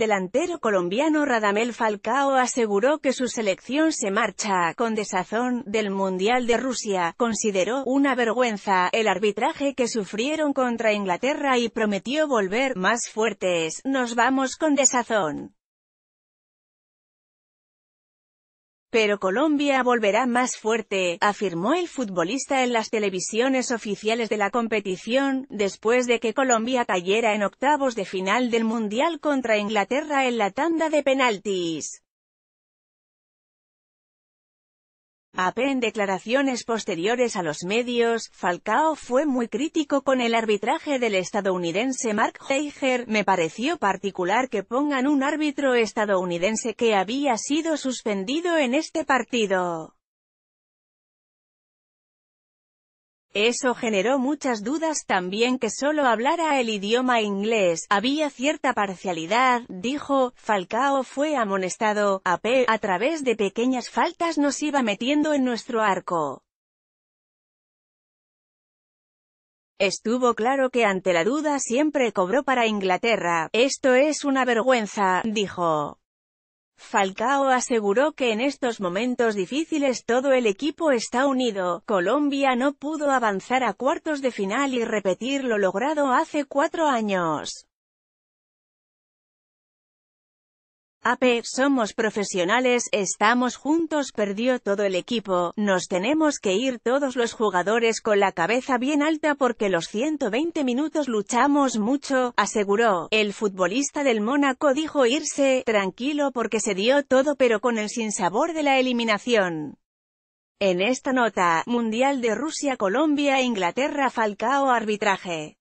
delantero colombiano Radamel Falcao aseguró que su selección se marcha, con desazón, del Mundial de Rusia, consideró una vergüenza el arbitraje que sufrieron contra Inglaterra y prometió volver más fuertes, nos vamos con desazón. Pero Colombia volverá más fuerte, afirmó el futbolista en las televisiones oficiales de la competición, después de que Colombia cayera en octavos de final del Mundial contra Inglaterra en la tanda de penaltis. Apen en declaraciones posteriores a los medios, Falcao fue muy crítico con el arbitraje del estadounidense Mark Heiger, me pareció particular que pongan un árbitro estadounidense que había sido suspendido en este partido. Eso generó muchas dudas también que solo hablara el idioma inglés, había cierta parcialidad, dijo, Falcao fue amonestado, a a través de pequeñas faltas nos iba metiendo en nuestro arco. Estuvo claro que ante la duda siempre cobró para Inglaterra, esto es una vergüenza, dijo. Falcao aseguró que en estos momentos difíciles todo el equipo está unido, Colombia no pudo avanzar a cuartos de final y repetir lo logrado hace cuatro años. AP, somos profesionales, estamos juntos, perdió todo el equipo, nos tenemos que ir todos los jugadores con la cabeza bien alta porque los 120 minutos luchamos mucho, aseguró. El futbolista del Mónaco dijo irse, tranquilo porque se dio todo pero con el sinsabor de la eliminación. En esta nota, Mundial de Rusia-Colombia-Inglaterra-Falcao arbitraje.